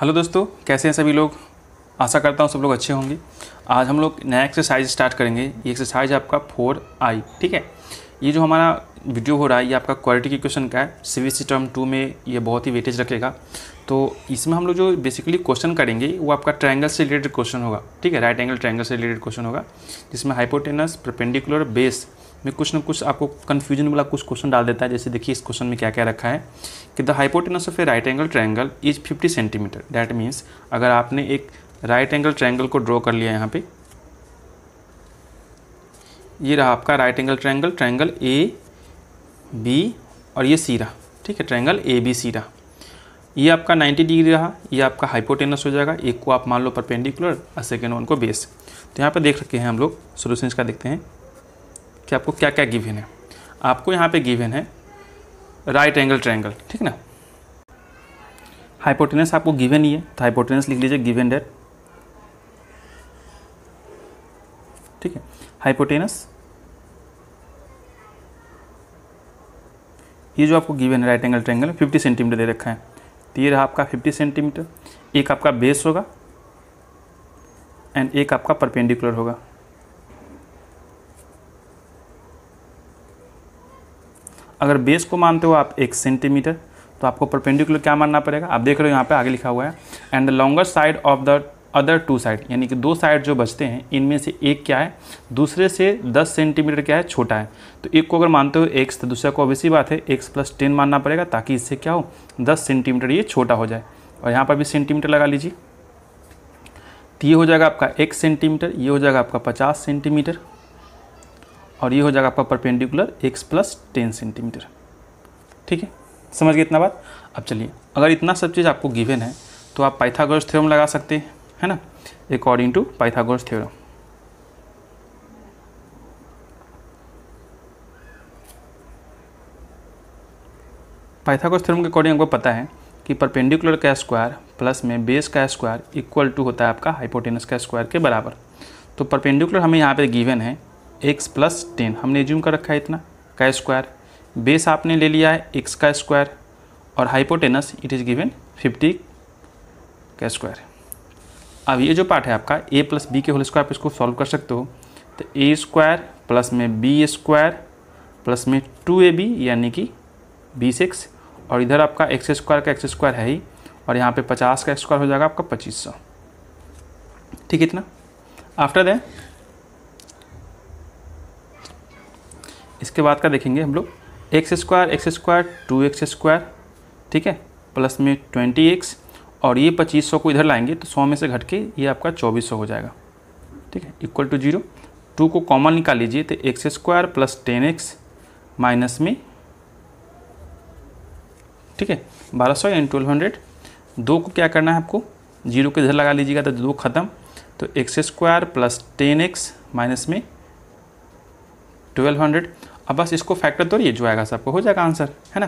hello दोस्तों कैसे हैं सभी लोग आशा करता हूँ सब लोग अच्छे होंगे आज हम लोग नया एक्सरसाइज स्टार्ट करेंगे ये एक्सरसाइज आपका फोर आई ठीक है ये जो हमारा वीडियो हो रहा है ये आपका क्वालिटी क्वेश्चन का है सी टर्म टू में ये बहुत ही वेटेज रखेगा तो इसमें हम लोग जो बेसिकली क्वेश्चन करेंगे वो आपका ट्रायंगल से रिलेटेड क्वेश्चन होगा ठीक है राइट एंगल ट्रायंगल से रिलेटेड क्वेश्चन होगा जिसमें हाइपोटेनस प्रपेंडिकुलर बेस में कुछ ना कुछ आपको कन्फ्यूजन वाला कुछ क्वेश्चन डाल देता है जैसे देखिए इस क्वेश्चन में क्या क्या रखा है कि the hypotenuse of a right angle triangle is 50 centimetre that means अगर आपने एक राइट एंगल ट्रायंगल को ड्रॉ कर लिया यहाँ पे ये रहा आपका right angle triangle triangle A B और ये सी रहा ठीक है ट्राइंगल ए बी सी रहा ये आपका 90 डिग्री रहा ये आपका हाइपोटेनस हो जाएगा एक को आप मान लो परपेंडिकुलर और सेकेंड वन को बेस तो यहाँ पर देख रखे हैं हम लोग सोलूशन का देखते हैं कि आपको क्या क्या गिवन है आपको यहाँ पे गिवन है राइट एंगल ट्रैंगल ठीक ना हाइपोटेनस आपको गिवन ही है तो हाइपोटेनस लिख लीजिए गिवन डेट ठीक है हाइपोटेनस ये जो आपको गिवन है राइट एंगल ट्रैंगल 50 सेंटीमीटर दे रखा है तो ये रहा आपका 50 सेंटीमीटर एक आपका बेस होगा एंड एक आपका परपेंडिकुलर होगा अगर बेस को मानते हो आप एक सेंटीमीटर तो आपको परपेंडिकुलर क्या मानना पड़ेगा आप देख रहे हो यहाँ पे आगे लिखा हुआ है and the longer side of the other two side यानी कि दो साइड जो बचते हैं इनमें से एक क्या है दूसरे से 10 सेंटीमीटर क्या है छोटा है तो एक को अगर मानते हो एक्स तो दूसरे को इसी बात है एक्स प्लस टेन मानना पड़ेगा ताकि इससे क्या हो 10 सेंटीमीटर ये छोटा हो जाए और यहाँ पर भी सेंटीमीटर लगा लीजिए तो ये हो जाएगा आपका एक सेंटीमीटर ये हो जाएगा आपका पचास सेंटीमीटर और ये हो जाएगा आपका perpendicular x plus ten centimetre ठीक है समझ गए इतना बात अब चलिए अगर इतना सब चीज़ आपको गिवेन है तो आप पाइथागोरस थ्योरम लगा सकते हैं है ना according to Pythagoras theorem Pythagoras theorem के अकॉर्डिंग आपको पता है कि परपेंडिकुलर का स्क्वायर प्लस में बेस का स्क्वायर इक्वल टू होता है आपका हाइपोटेनस का स्क्वायर के बराबर तो परपेंडिकुलर हमें यहाँ पे गिवन है एक्स प्लस टेन हमने एज्यूम कर रखा है इतना का स्क्वायर बेस आपने ले लिया है एक्स का स्क्वायर और hypotenuse it is given fifty का स्क्वायर अब ये जो पार्ट है आपका ए प्लस बी के होल स्क्वायर इसको सॉल्व कर सकते हो तो ए स्क्वायर प्लस में बी स्क्वायर प्लस में टू ए बी यानी कि बी सिक्स और इधर आपका एक्स स्क्वायर का एक्स स्क्वायर है ही और यहाँ पे पचास का स्क्वायर हो जाएगा आपका पच्चीस सौ ठीक इतना आफ्टर दैट इसके बाद का देखेंगे हम लोग x square x square two x square ठीक है प्लस में ट्वेंटी एक्स और ये पच्चीस सौ को इधर लाएंगे तो सौ में से घट के ये आपका चौबीस सौ हो जाएगा ठीक है इक्वल टू जीरो टू को कॉमन निकाल लीजिए तो x square plus ten x minus में ठीक है बारह सौ एंड ट्वेल्व हंड्रेड दो को क्या करना है आपको जीरो के इधर लगा लीजिएगा तो दो ख़त्म तो x square plus ten x minus में ट्वेल्व हंड्रेड अब बस इसको फैक्टर तोड़िए जो आएगा सबको हो जाएगा आंसर है ना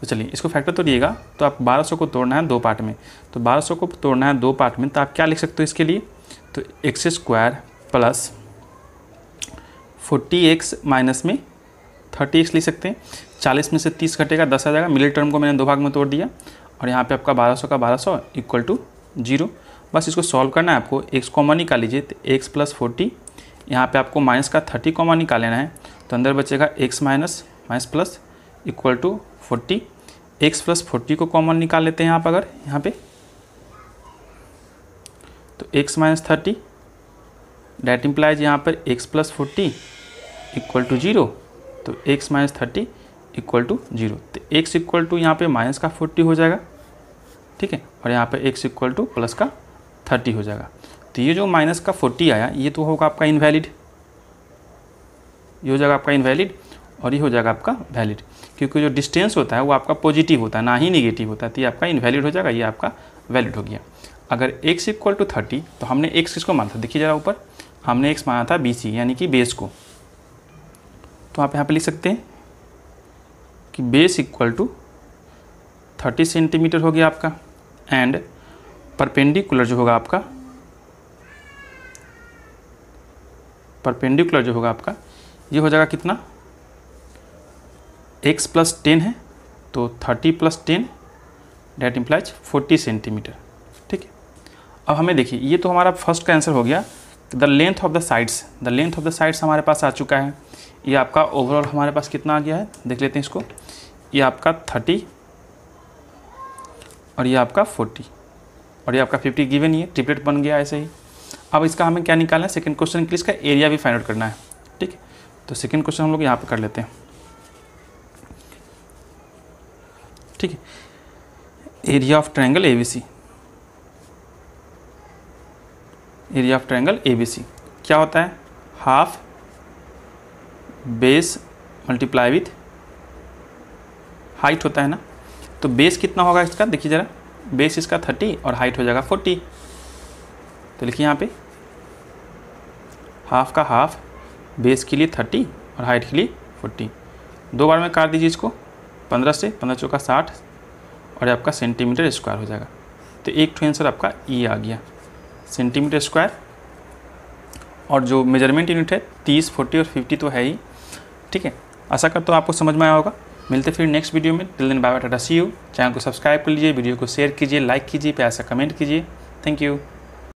तो चलिए इसको फैक्टर तोड़िएगा तो आप 1200 को तोड़ना है दो पार्ट में तो 1200 को तोड़ना है दो पार्ट में तो आप क्या लिख सकते हो इसके लिए तो x square plus forty x minus में थर्टी एक्स लिख सकते हैं चालीस में से तीस घटेगा दस आ जाएगा मिडिल टर्म को मैंने दो भाग में तोड़ दिया और यहाँ पे आपका बारह सौ का बारह सौ इक्वल टू जीरो बस इसको सॉल्व करना है आपको एक्स कॉमन निकाल लीजिए तो एक्स प्लस फोर्टी यहाँ पर आपको माइनस का थर्टी कॉमन निकाल लेना है तो अंदर बचेगा x minus minus plus equal to forty x plus forty को कॉमन निकाल लेते हैं यहाँ पर अगर यहाँ पे तो x minus thirty that implies यहाँ पर x plus forty equal to zero तो x minus thirty equal to zero तो एक्स इक्वल टू यहाँ पे माइनस का फोर्टी हो जाएगा ठीक है और यहाँ पे एक्स इक्वल टू प्लस का थर्टी हो जाएगा तो ये जो माइनस का फोर्टी आया ये तो होगा आपका इनवैलिड ये हो जाएगा आपका इनवैलिड और ये हो जाएगा आपका वैलिड क्योंकि जो डिस्टेंस होता है वो आपका पॉजिटिव होता है ना ही निगेटिव होता है तो ये आपका इनवैलिड हो जाएगा ये आपका वैलिड हो गया अगर एक्स इक्वल टू थर्टी तो हमने एक्स किसको माना था देखिए जरा ऊपर हमने एक्स माना था बी सी यानी कि बेस को तो आप यहाँ पे लिख सकते हैं कि base equal to thirty centimetre हो गया आपका एंड परपेंडिकुलर जो होगा आपका परपेंडिकुलर जो होगा आपका ये हो जाएगा कितना एक्स प्लस टेन है तो thirty plus ten that implies forty centimetre ठीक है अब हमें देखिए ये तो हमारा फर्स्ट का आंसर हो गया the length of the sides the length of the sides हमारे पास आ चुका है ये आपका ओवरऑल हमारे पास कितना आ गया है देख लेते हैं इसको ये आपका थर्टी और ये आपका फोर्टी और ये आपका फिफ्टी गिवन ही है ट्रिपलेट बन गया ऐसे ही अब इसका हमें क्या निकालना है सेकेंड क्वेश्चन के लिए इसका एरिया भी फाइंड आउट करना है तो सेकेंड क्वेश्चन हम लोग यहाँ पर कर लेते हैं ठीक है area of triangle ABC area of triangle ABC क्या होता है half base multiply with height होता है ना तो बेस कितना होगा इसका देखिए ज़रा बेस इसका थर्टी और हाइट हो जाएगा फोर्टी तो लिखिए यहाँ पे हाफ का हाफ बेस के लिए थर्टी और हाइट के लिए फोर्टी दो बार में काट दीजिए इसको पंद्रह से पंद्रह चौका साठ और आपका सेंटीमीटर स्क्वायर हो जाएगा तो एक ठो आंसर आपका ई e आ गया सेंटीमीटर स्क्वायर और जो मेजरमेंट यूनिट है तीस फोर्टी और फिफ्टी तो है ही ठीक है आशा करता हूँ आपको समझ में आया होगा मिलते फिर नेक्स्ट वीडियो में till then bye tata see you channel को सब्सक्राइब कर लीजिए वीडियो को शेयर कीजिए लाइक कीजिए प्यार से कमेंट कीजिए थैंक यू